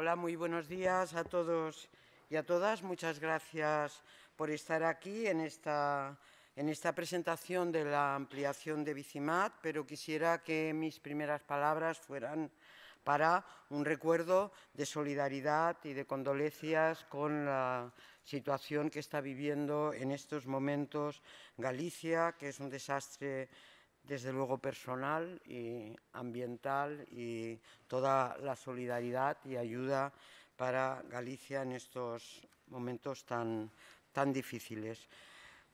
Hola, muy buenos días a todos y a todas. Muchas gracias por estar aquí en esta, en esta presentación de la ampliación de Bicimat, pero quisiera que mis primeras palabras fueran para un recuerdo de solidaridad y de condolencias con la situación que está viviendo en estos momentos Galicia, que es un desastre desde luego personal y ambiental y toda la solidaridad y ayuda para Galicia en estos momentos tan, tan difíciles.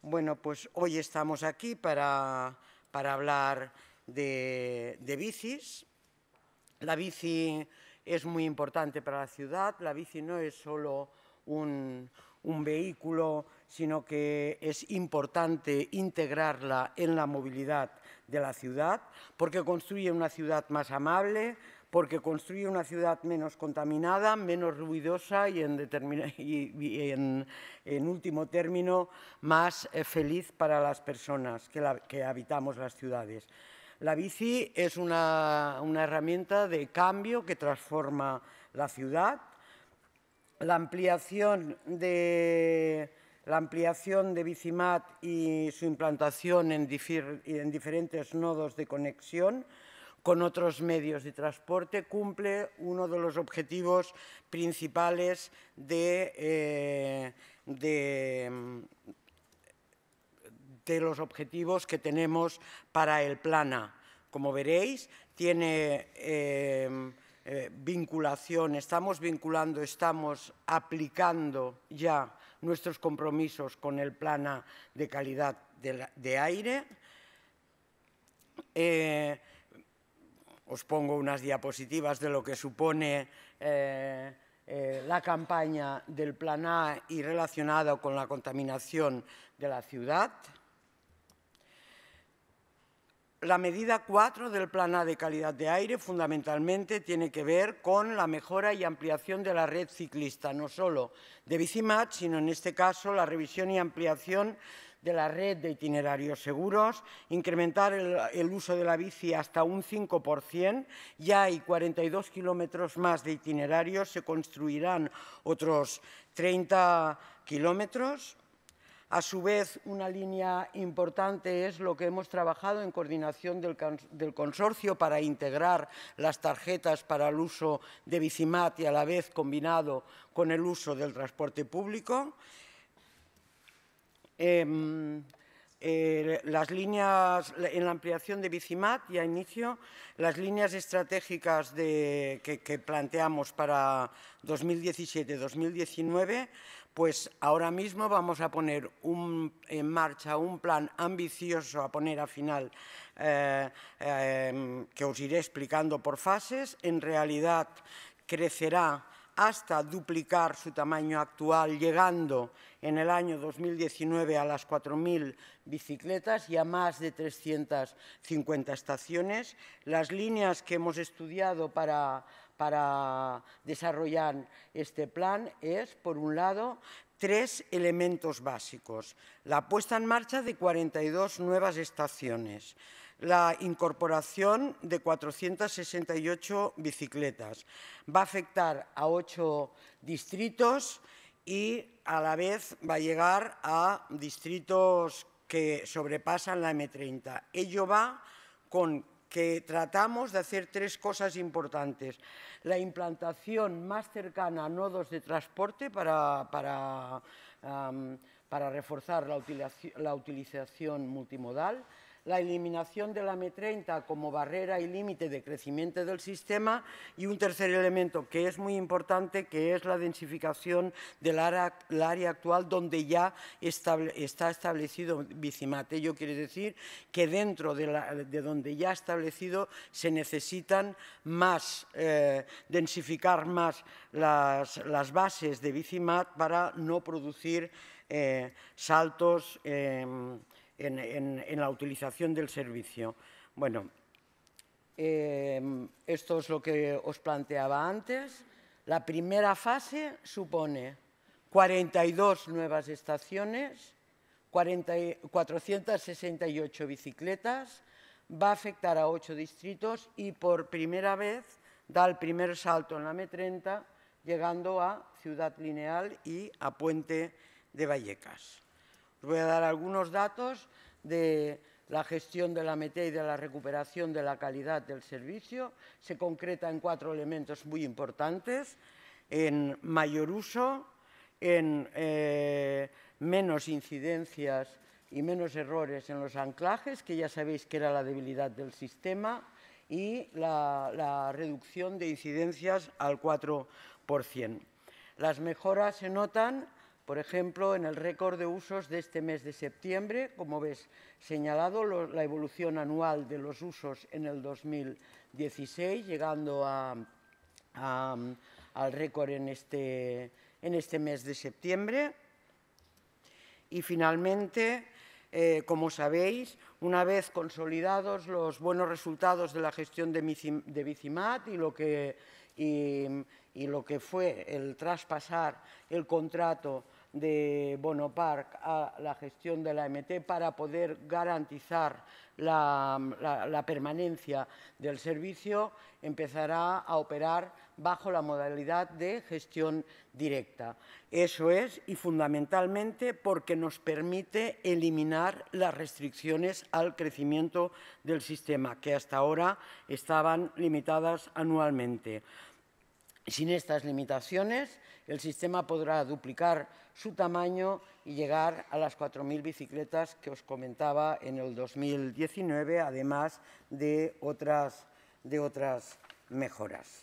Bueno, pues hoy estamos aquí para, para hablar de bicis. La bici es muy importante para la ciudad, la bici no es solo un, un vehículo, sino que es importante integrarla en la movilidad de la ciudad, porque construye una ciudad más amable, porque construye una ciudad menos contaminada, menos ruidosa y, en, último término, más eh, feliz para las personas que, habitamos las ciudades. La bici es una herramienta de cambio que transforma la ciudad, la ampliación de, la ampliación de Bicimat y su implantación en, diferentes nodos de conexión con otros medios de transporte cumple uno de los objetivos principales de, eh, de, los objetivos que tenemos para el PLANA. Como veréis, tiene... Eh, eh, vinculación, estamos vinculando, estamos aplicando ya nuestros compromisos con el plan A de calidad de, aire. Eh, os pongo unas diapositivas de lo que supone eh, la campaña del plan A y relacionada con la contaminación de la ciudad. La medida 4 del Plan A de calidad de aire fundamentalmente tiene que ver con la mejora y ampliación de la red ciclista, no solo de Bicimat, sino en este caso la revisión y ampliación de la red de itinerarios seguros, incrementar el, uso de la bici hasta un 5%, ya hay 42 kilómetros más de itinerarios, se construirán otros 30 kilómetros, a su vez, una línea importante es lo que hemos trabajado en coordinación del, consorcio para integrar las tarjetas para el uso de Bicimat y a la vez combinado con el uso del transporte público. Em, eh, las líneas, en la ampliación de Bicimat, ya inicio, las líneas estratégicas que planteamos para 2017-2019 pues ahora mismo vamos a poner en marcha un plan ambicioso a poner a final, eh, em, que os iré explicando por fases. En realidad crecerá hasta duplicar su tamaño actual, llegando en el año 2019 a las 4.000 bicicletas y a más de 350 estaciones. Las líneas que hemos estudiado para para desarrollar este plan es, por un lado, tres elementos básicos. La puesta en marcha de 42 nuevas estaciones, la incorporación de 468 bicicletas. Va a afectar a ocho distritos y a la vez va a llegar a distritos que sobrepasan la M30. Ello va con que tratamos de hacer tres cosas importantes. La implantación más cercana a nodos de transporte para, para reforzar la, utilización multimodal, la eliminación de la M30 como barrera y límite de crecimiento del sistema y un tercer elemento que es muy importante, que es la densificación del área, actual donde ya está establecido Bicimat. Ello quiere decir que dentro de, la, de donde ya establecido se necesitan más, eh, densificar más las, bases de Bicimat para no producir eh, saltos. Em, en, la utilización del servicio. Bueno, em, esto es lo que os planteaba antes. La primera fase supone 42 nuevas estaciones, 468 bicicletas, va a afectar a ocho distritos y por primera vez da el primer salto en la M30, llegando a Ciudad Lineal y a Puente de Vallecas voy a dar algunos datos de la gestión de la METE y de la recuperación de la calidad del servicio. Se concreta en cuatro elementos muy importantes, en mayor uso, en eh, menos incidencias y menos errores en los anclajes, que ya sabéis que era la debilidad del sistema, y la, la reducción de incidencias al 4%. Las mejoras se notan por ejemplo, en el récord de usos de este mes de septiembre, como ves señalado, la evolución anual de los usos en el 2016, llegando al récord este, en este, mes de septiembre. Y finalmente, eh, como sabéis, una vez consolidados los buenos resultados de la gestión de, Bicimat y lo que... y lo que fue el traspasar el contrato de Bonopark a la gestión de la MT para poder garantizar la permanencia del servicio empezará a operar bajo la modalidad de gestión directa. Eso es, y fundamentalmente porque nos permite eliminar las restricciones al crecimiento del sistema, que hasta ahora estaban limitadas anualmente. Sin estas limitaciones, el sistema podrá duplicar su tamaño y llegar a las 4.000 bicicletas que os comentaba en el 2019, además de otras, de otras mejoras.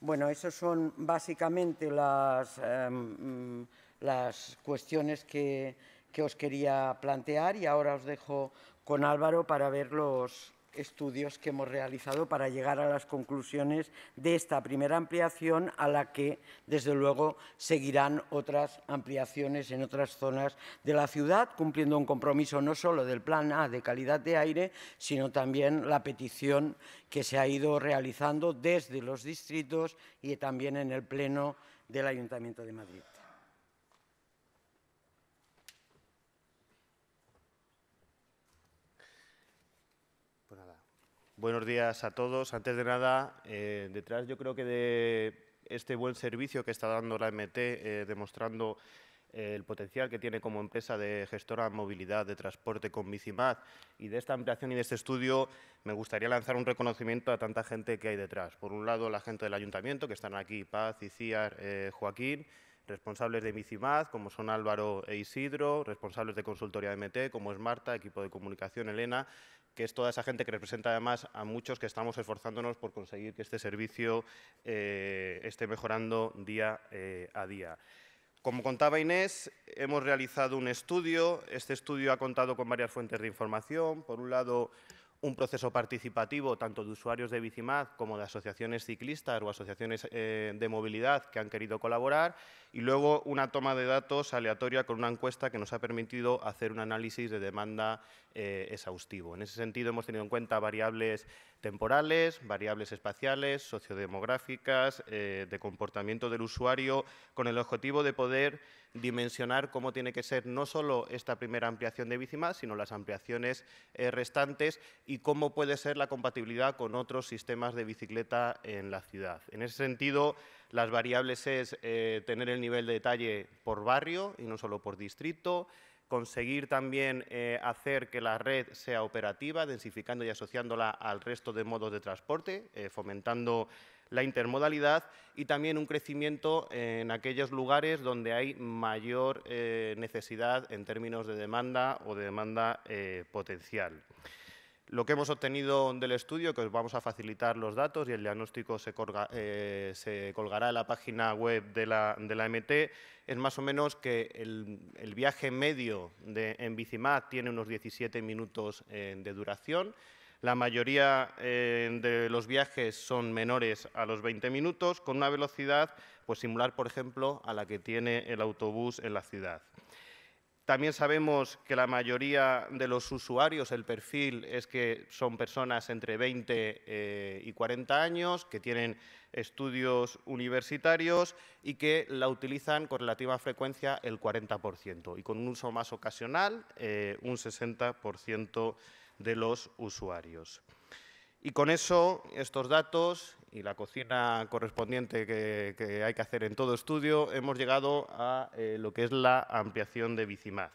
Bueno, esas son básicamente las, em, las cuestiones que, que os quería plantear y ahora os dejo con Álvaro para ver los, estudios que hemos realizado para llegar a las conclusiones de esta primera ampliación a la que, desde luego, seguirán otras ampliaciones en otras zonas de la ciudad, cumpliendo un compromiso no solo del Plan A de calidad de aire, sino también la petición que se ha ido realizando desde los distritos y también en el Pleno del Ayuntamiento de Madrid. Buenos días a todos. Antes de nada, eh, detrás yo creo que de este buen servicio que está dando la MT, eh, demostrando eh, el potencial que tiene como empresa de gestora de movilidad de transporte con Bicimad y de esta ampliación y de este estudio, me gustaría lanzar un reconocimiento a tanta gente que hay detrás. Por un lado, la gente del ayuntamiento, que están aquí, Paz, Iciar, Joaquín, responsables de Bicimad, como son Álvaro e Isidro, responsables de consultoría MT, como es Marta, equipo de comunicación Elena, que es toda esa gente que representa además a muchos que estamos esforzándonos por conseguir que este servicio eh, esté mejorando día eh, a día. Como contaba Inés, hemos realizado un estudio. Este estudio ha contado con varias fuentes de información. Por un lado, un proceso participativo tanto de usuarios de Bicimad como de asociaciones ciclistas o asociaciones eh, de movilidad que han querido colaborar y luego una toma de datos aleatoria con una encuesta que nos ha permitido hacer un análisis de demanda eh, exhaustivo. En ese sentido hemos tenido en cuenta variables temporales, variables espaciales, sociodemográficas, eh, de comportamiento del usuario, con el objetivo de poder dimensionar cómo tiene que ser no solo esta primera ampliación de más, sino las ampliaciones eh, restantes y cómo puede ser la compatibilidad con otros sistemas de bicicleta en la ciudad. En ese sentido, las variables es eh, tener el nivel de detalle por barrio y no solo por distrito, conseguir también eh, hacer que la red sea operativa, densificando y asociándola al resto de modos de transporte, fomentando la intermodalidad y también un crecimiento en aquellos lugares donde hay mayor eh, necesidad en términos de demanda o de demanda eh, potencial. Lo que hemos obtenido del estudio, que os vamos a facilitar los datos y el diagnóstico se, eh, colgará en la página web de la, MT, es más o menos que el, viaje medio en Bicimat tiene unos 17 minutos de duración la mayoría eh, de los viajes son menores a los 20 minutos, con una velocidad pues, similar, por ejemplo, a la que tiene el autobús en la ciudad. También sabemos que la mayoría de los usuarios, el perfil es que son personas entre 20 eh, y 40 años, que tienen estudios universitarios y que la utilizan con relativa frecuencia el 40% y con un uso más ocasional eh, un 60% de los usuarios. Y con eso, estos datos y la cocina correspondiente que, hay que hacer en todo estudio, hemos llegado a eh, lo que es la ampliación de Bicimad.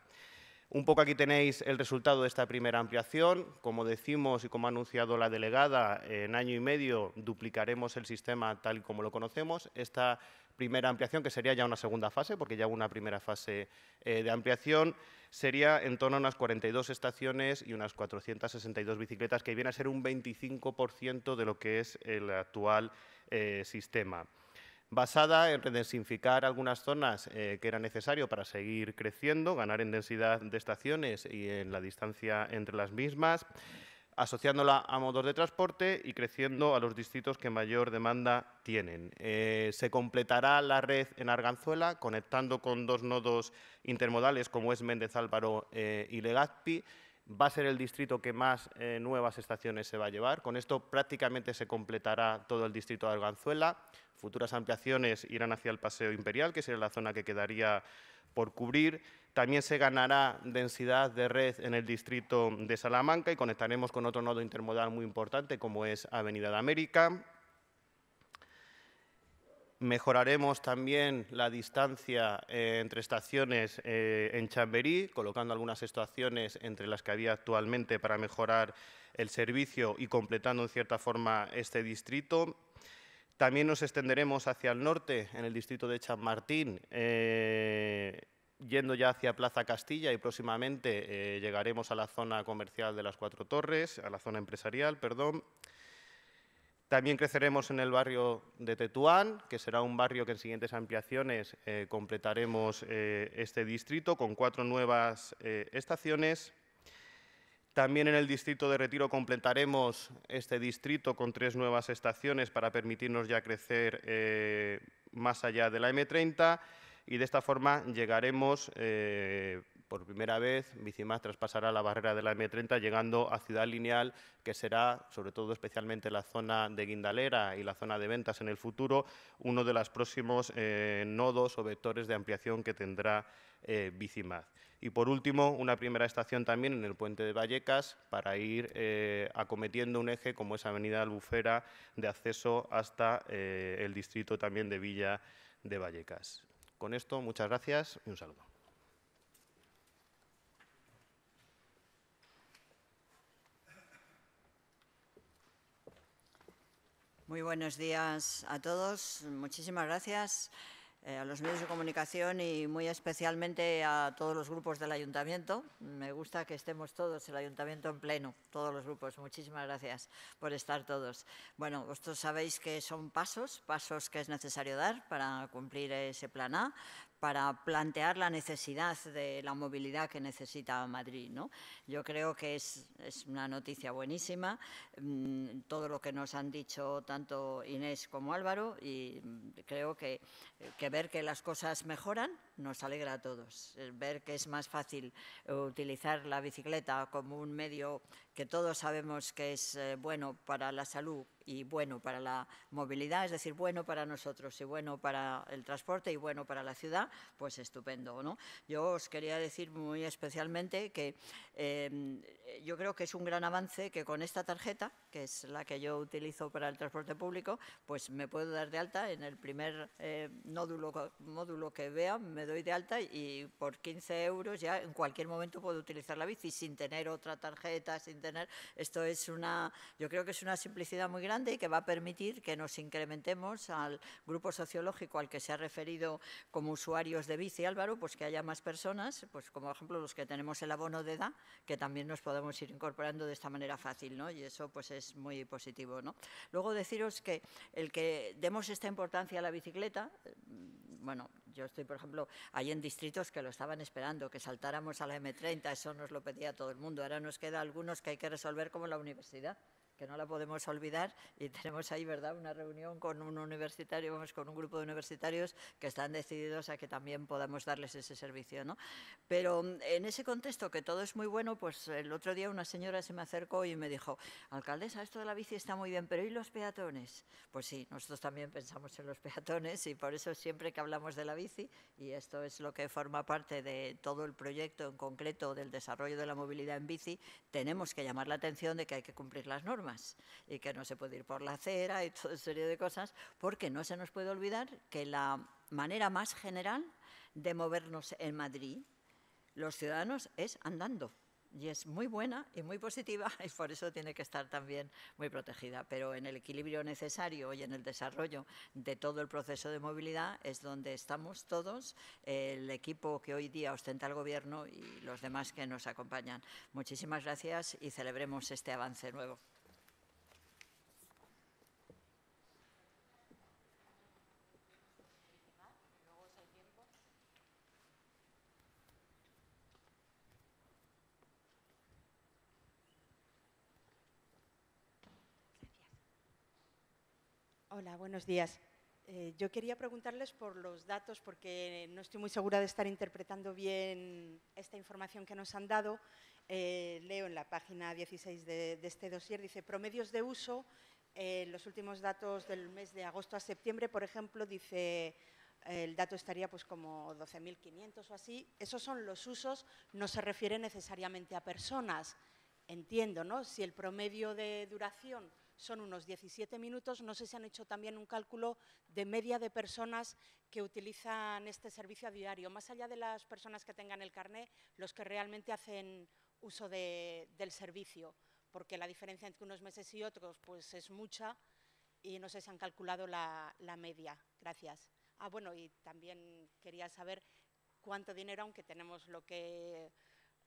Un poco aquí tenéis el resultado de esta primera ampliación. Como decimos y como ha anunciado la delegada, en año y medio duplicaremos el sistema tal y como lo conocemos. Esta primera ampliación, que sería ya una segunda fase, porque ya hubo una primera fase eh, de ampliación, sería en torno a unas 42 estaciones y unas 462 bicicletas, que viene a ser un 25% de lo que es el actual eh, sistema. Basada en redensificar algunas zonas eh, que era necesario para seguir creciendo, ganar en densidad de estaciones y en la distancia entre las mismas asociándola a modos de transporte y creciendo a los distritos que mayor demanda tienen. Eh, se completará la red en Arganzuela, conectando con dos nodos intermodales como es Méndez Álvaro eh, y Legazpi. Va a ser el distrito que más eh, nuevas estaciones se va a llevar. Con esto prácticamente se completará todo el distrito de Arganzuela. Futuras ampliaciones irán hacia el Paseo Imperial, que será la zona que quedaría por cubrir también se ganará densidad de red en el distrito de Salamanca y conectaremos con otro nodo intermodal muy importante como es Avenida de América. Mejoraremos también la distancia eh, entre estaciones eh, en Chamberí, colocando algunas estaciones entre las que había actualmente para mejorar el servicio y completando en cierta forma este distrito. También nos extenderemos hacia el norte, en el distrito de Chamartín, yendo ya hacia Plaza Castilla y próximamente eh, llegaremos a la zona comercial de las Cuatro Torres, a la zona empresarial, perdón. También creceremos en el barrio de Tetuán, que será un barrio que en siguientes ampliaciones eh, completaremos eh, este distrito con cuatro nuevas estaciones. También en el distrito de Retiro completaremos este distrito con tres nuevas estaciones para permitirnos ya crecer más allá de la M30 y de esta forma llegaremos, eh, por primera vez, Bicimaz traspasará la barrera de la M30 llegando a Ciudad Lineal, que será, sobre todo especialmente la zona de Guindalera y la zona de ventas en el futuro, uno de los próximos eh, nodos o vectores de ampliación que tendrá eh, Bicimaz. Y por último, una primera estación también en el puente de Vallecas para ir acometiendo un eje como es Avenida Albufera de acceso hasta el distrito también de Villa de Vallecas. Con esto, muchas gracias y un saludo. Muy buenos días a todos. Muchísimas gracias. Eh, a los medios de comunicación y muy especialmente a todos los grupos del ayuntamiento. Me gusta que estemos todos, el ayuntamiento en pleno, todos los grupos. Muchísimas gracias por estar todos. Bueno, vosotros sabéis que son pasos, pasos que es necesario dar para cumplir ese plan A, para plantear la necesidad de la movilidad que necesita Madrid. ¿no? Yo creo que es, una noticia buenísima, mm, todo lo que nos han dicho tanto Inés como Álvaro, y mm, creo que, eh, que ver que las cosas mejoran nos alegra a todos. Ver que es más fácil eh, utilizar la bicicleta como un medio que todos sabemos que es eh, bueno para la salud y bueno para la movilidad, es decir, bueno para nosotros y bueno para el transporte y bueno para la ciudad, pues estupendo, ¿no? Yo os quería decir muy especialmente que em, yo creo que es un gran avance que con esta tarjeta, que es la que yo utilizo para el transporte público, pues me puedo dar de alta en el primer eh, módulo que vea, me doy de alta y por 15 euros ya en cualquier momento puedo utilizar la bici sin tener otra tarjeta, sin esto es una, yo creo que es una simplicidad muy grande y que va a permitir que nos incrementemos al grupo sociológico al que se ha referido como usuarios de bici, Álvaro, pues que haya más personas, pues como ejemplo los que tenemos el abono de edad, que también nos podemos ir incorporando de esta manera fácil, ¿no? Y eso pues es muy positivo, ¿no? Luego deciros que el que demos esta importancia a la bicicleta, eh, bueno, yo estoy, por ejemplo, ahí en distritos que lo estaban esperando, que saltáramos a la M30, eso nos lo pedía todo el mundo. Ahora nos queda algunos que hay que resolver como la universidad que no la podemos olvidar, y tenemos ahí, ¿verdad?, una reunión con un universitario, vamos, con un grupo de universitarios que están decididos a que también podamos darles ese servicio, ¿no? Pero mm, en ese contexto, que todo es muy bueno, pues el otro día una señora se me acercó y me dijo, alcaldesa, esto de la bici está muy bien, pero ¿y los peatones? Pues sí, nosotros también pensamos en los peatones y por eso siempre que hablamos de la bici, y esto es lo que forma parte de todo el proyecto en concreto del desarrollo de la movilidad en bici, tenemos que llamar la atención de que hay que cumplir las normas y que no se puede ir por la acera y toda serie de cosas, porque no se nos puede olvidar que la manera más general de movernos en Madrid, los ciudadanos, es andando. Y es muy buena y muy positiva y por eso tiene que estar también muy protegida. Pero en el equilibrio necesario y en el desarrollo de todo el proceso de movilidad es donde estamos todos, el equipo que hoy día ostenta el Gobierno y los demás que nos acompañan. Muchísimas gracias y celebremos este avance nuevo. Hola, buenos días. Eh, yo quería preguntarles por los datos, porque no estoy muy segura de estar interpretando bien esta información que nos han dado. Eh, leo en la página 16 de, este dossier, dice promedios de uso. Eh, los últimos datos del mes de agosto a septiembre, por ejemplo, dice el dato estaría pues como 12.500 o así. Esos son los usos, no se refiere necesariamente a personas. Entiendo, ¿no? Si el promedio de duración son unos 17 minutos. No sé si han hecho también un cálculo de media de personas que utilizan este servicio a diario, más allá de las personas que tengan el carné, los que realmente hacen uso del servicio, porque la diferencia entre unos meses y otros pues, es mucha y no sé si han calculado la, la media. Gracias. Ah, bueno, y también quería saber cuánto dinero, aunque tenemos lo que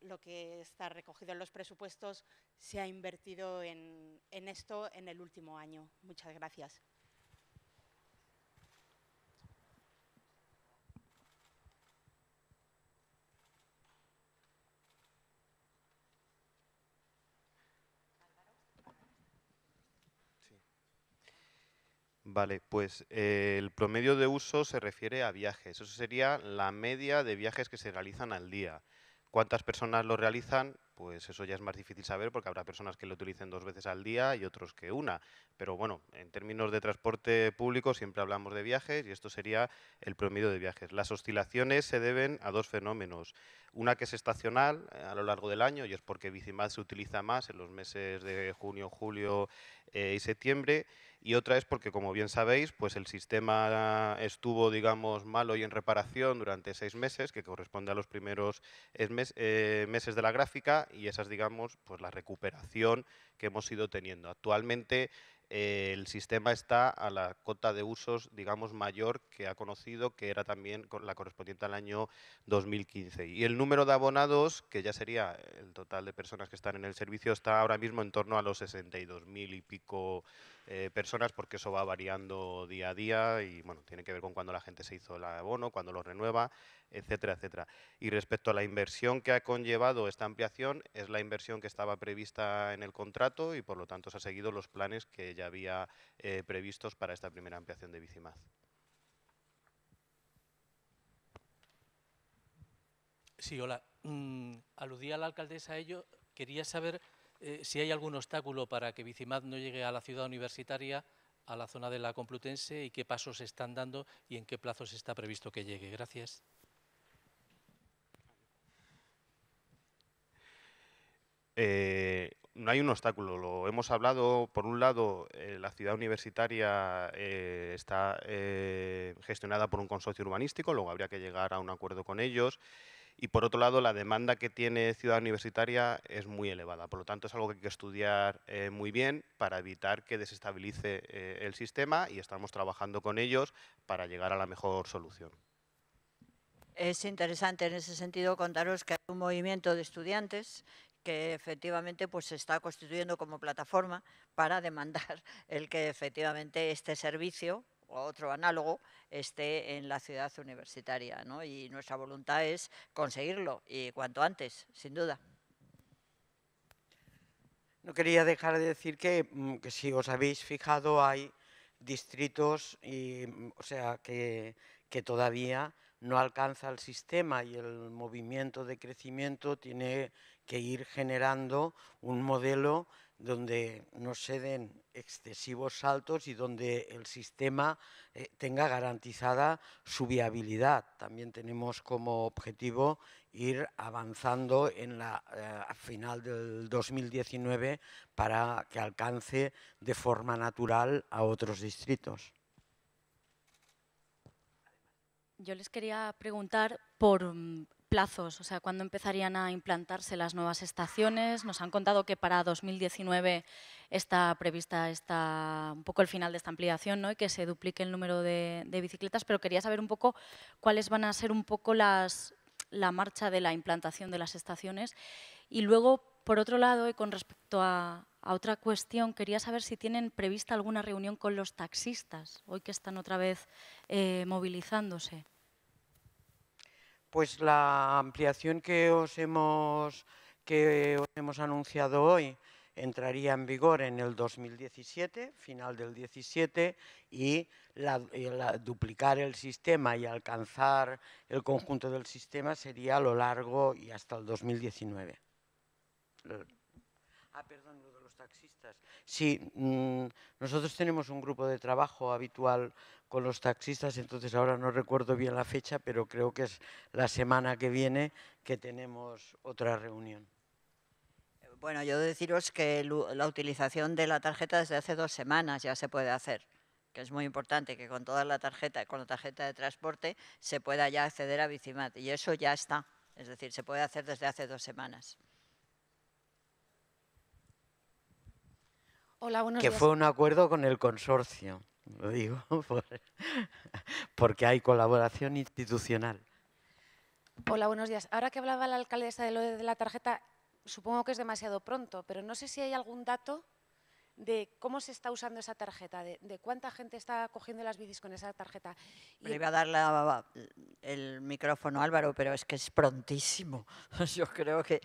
lo que está recogido en los presupuestos se ha invertido en, esto en el último año. Muchas gracias. Vale, pues eh, el promedio de uso se refiere a viajes. Eso sería la media de viajes que se realizan al día cuántas personas lo realizan pues eso ya es más difícil saber porque habrá personas que lo utilicen dos veces al día y otros que una. Pero bueno, en términos de transporte público siempre hablamos de viajes y esto sería el promedio de viajes. Las oscilaciones se deben a dos fenómenos. Una que es estacional eh, a lo largo del año y es porque Bicimad se utiliza más en los meses de junio, julio eh, y septiembre. Y otra es porque, como bien sabéis, pues el sistema estuvo, digamos, malo y en reparación durante seis meses, que corresponde a los primeros eh, meses de la gráfica, y esa es, digamos, pues la recuperación que hemos ido teniendo. Actualmente eh, el sistema está a la cota de usos, digamos, mayor que ha conocido, que era también la correspondiente al año 2015. Y el número de abonados, que ya sería el total de personas que están en el servicio, está ahora mismo en torno a los 62.000 y pico eh, personas porque eso va variando día a día y bueno, tiene que ver con cuando la gente se hizo el abono, cuando lo renueva, etcétera, etcétera. Y respecto a la inversión que ha conllevado esta ampliación, es la inversión que estaba prevista en el contrato y por lo tanto se ha seguido los planes que ya había eh, previstos para esta primera ampliación de Bicimaz. Sí, hola. Mm, aludía a la alcaldesa a ello. Quería saber eh, si hay algún obstáculo para que Bicimad no llegue a la ciudad universitaria, a la zona de la Complutense, y qué pasos están dando y en qué plazos está previsto que llegue. Gracias. Eh, no hay un obstáculo, lo hemos hablado, por un lado, eh, la ciudad universitaria está gestionada por un consorcio urbanístico, luego habría que llegar a un acuerdo con ellos y por otro lado la demanda que tiene Ciudad Universitaria es muy elevada. Por lo tanto, es algo que hay que estudiar eh, muy bien para evitar que desestabilice eh, el sistema y estamos trabajando con ellos para llegar a la mejor solución. Es interesante en ese sentido contaros que hay un movimiento de estudiantes que efectivamente pues, se está constituyendo como plataforma para demandar el que efectivamente este servicio o otro análogo esté en la ciudad universitaria. Y nuestra voluntad es conseguirlo, y cuanto antes, sin duda. No quería dejar de decir que, mm, si os habéis fijado hay distritos mm, o sea, que, que todavía no alcanza el sistema y el movimiento de crecimiento tiene que ir generando un modelo donde no se den excesivos saltos y donde el sistema eh, tenga garantizada su viabilidad. También tenemos como objetivo ir avanzando en la eh, final del 2019 para que alcance de forma natural a otros distritos. Yo les quería preguntar por mm, plazos, o sea, cuándo empezarían a implantarse las nuevas estaciones. Nos han contado que para 2019 está prevista un poco el final de esta ampliación ¿no? y que se duplique el número de, bicicletas, pero quería saber un poco cuáles van a ser un poco las, la marcha de la implantación de las estaciones. Y luego, por otro lado, y con respecto a, otra cuestión, quería saber si tienen prevista alguna reunión con los taxistas, hoy que están otra vez eh, movilizándose pues la ampliación que os hemos, que hemos anunciado hoy entraría en vigor en el 2017, final del 17, y duplicar el sistema y alcanzar el conjunto del sistema sería a lo largo y hasta el 2019. Eh, ah, perdón, los taxistas. Sí, mm, nosotros tenemos un grupo de trabajo habitual con los taxistas, entonces ahora no recuerdo bien la fecha, pero creo que es la semana que viene que tenemos otra reunión. Bueno, yo deciros que la utilización de la tarjeta desde hace dos semanas ya se puede hacer, que es muy importante que con toda la tarjeta, con la tarjeta de transporte, se pueda ya acceder a Bicimat y eso ya está, es decir, se puede hacer desde hace dos semanas. que fue un acuerdo con el consorcio, lo digo, porque hay colaboración institucional. Hola, buenos días. Ahora que hablaba la alcaldesa de la tarjeta, supongo que es demasiado pronto, pero no sé si hay algún dato de cómo se está usando esa tarjeta, de, cuánta gente está cogiendo las bicis con esa tarjeta. Le iba a dar el micrófono a Álvaro, pero es que es prontísimo. Yo creo que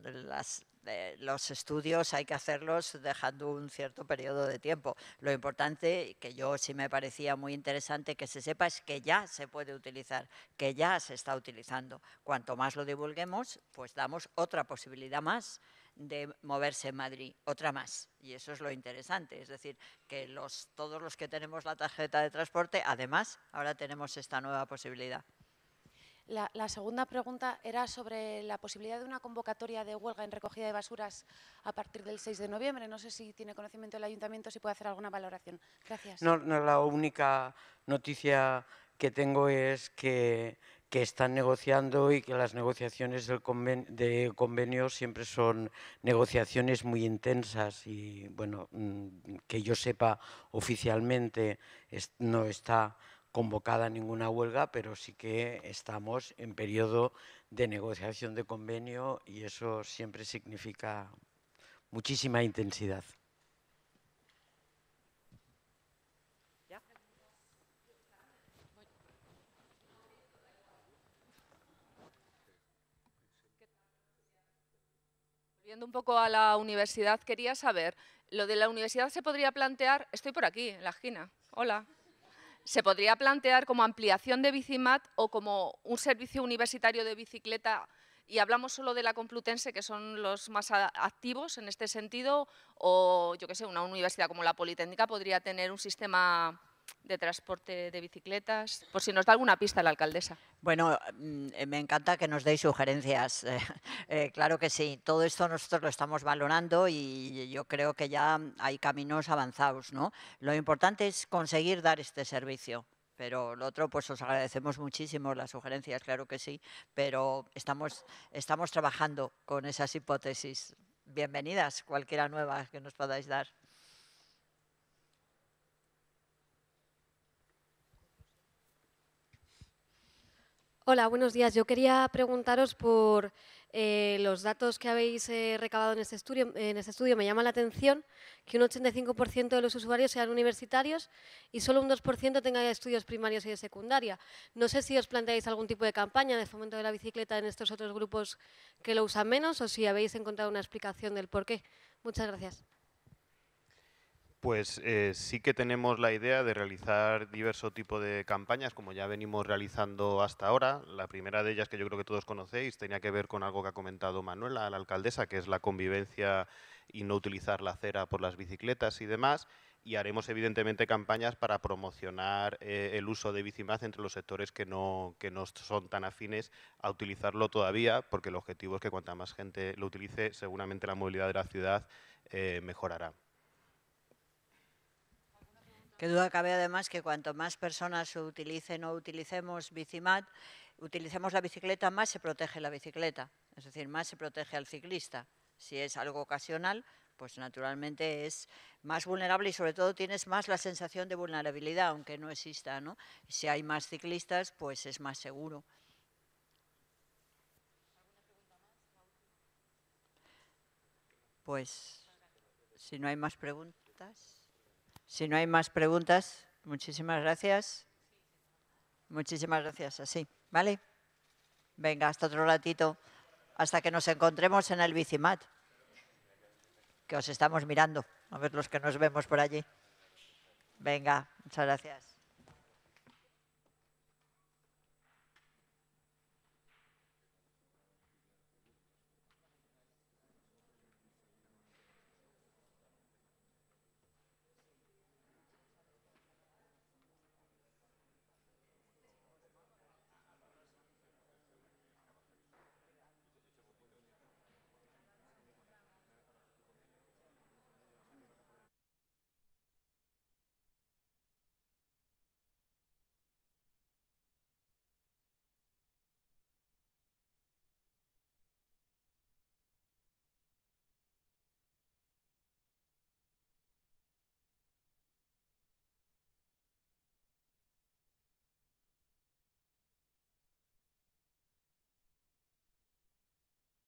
las, eh, los estudios hay que hacerlos dejando un cierto periodo de tiempo. Lo importante, que yo sí me parecía muy interesante que se sepa, es que ya se puede utilizar, que ya se está utilizando. Cuanto más lo divulguemos, pues damos otra posibilidad más de moverse en Madrid, otra más. Y eso es lo interesante, es decir, que los, todos los que tenemos la tarjeta de transporte, además, ahora tenemos esta nueva posibilidad. La, segunda pregunta era sobre la posibilidad de una convocatoria de huelga en recogida de basuras a partir del 6 de noviembre. No sé si tiene conocimiento el ayuntamiento, si puede hacer alguna valoración. Gracias. No, la única noticia que tengo es que, están negociando y que las negociaciones del de convenio siempre son negociaciones muy intensas y, bueno, mm, que yo sepa oficialmente no está convocada ninguna huelga, pero sí que estamos en periodo de negociación de convenio y eso siempre significa muchísima intensidad. Volviendo un poco a la universidad, quería saber, lo de la universidad se podría plantear, estoy por aquí, en la esquina, hola se podría plantear como ampliación de Bicimat o como un servicio universitario de bicicleta y hablamos solo de la Complutense, que son los más activos en este sentido, o yo qué sé, una universidad como la Politécnica podría tener un sistema de transporte de bicicletas, por si nos da alguna pista la alcaldesa. Bueno, mm, me encanta que nos deis sugerencias. Eh, eh, claro que sí, todo esto nosotros lo estamos valorando y yo creo que ya hay caminos avanzados. ¿no? Lo importante es conseguir dar este servicio. Pero lo otro, pues os agradecemos muchísimo las sugerencias, claro que sí, pero estamos, estamos trabajando con esas hipótesis. Bienvenidas, cualquiera nueva que nos podáis dar. Hola, buenos días. Yo quería preguntaros por eh, los datos que habéis eh, recabado en este, estudio, en este estudio. Me llama la atención que un 85% de los usuarios sean universitarios y solo un 2% tenga estudios primarios y de secundaria. No sé si os planteáis algún tipo de campaña de fomento de la bicicleta en estos otros grupos que lo usan menos o si habéis encontrado una explicación del por qué. Muchas gracias. Pues eh, sí que tenemos la idea de realizar diverso tipo de campañas, como ya venimos realizando hasta ahora. La primera de ellas, que yo creo que todos conocéis, tenía que ver con algo que ha comentado Manuela, la alcaldesa, que es la convivencia y no utilizar la acera por las bicicletas y demás. Y haremos, evidentemente, campañas para promocionar eh, el uso de Bicimaz entre los sectores que no, que son tan afines a utilizarlo todavía, porque el objetivo es que cuanta más gente lo utilice, seguramente la movilidad de la ciudad eh, mejorará. Que duda cabe además que cuanto más personas utilicen o utilicemos Bicimat, utilicemos la bicicleta, más se protege la bicicleta, es decir, más se protege al ciclista. Si es algo ocasional, pues naturalmente es más vulnerable y sobre todo tienes más la sensación de vulnerabilidad, aunque no exista, ¿no? Si hay más ciclistas, pues es más seguro. Pues, si no hay más preguntas. Si no hay más preguntas, muchísimas gracias. Muchísimas gracias, así, ¿vale? Venga, hasta otro ratito, hasta que nos encontremos en el Bicimat, que os estamos mirando, a ver los que nos vemos por allí. Venga, muchas gracias.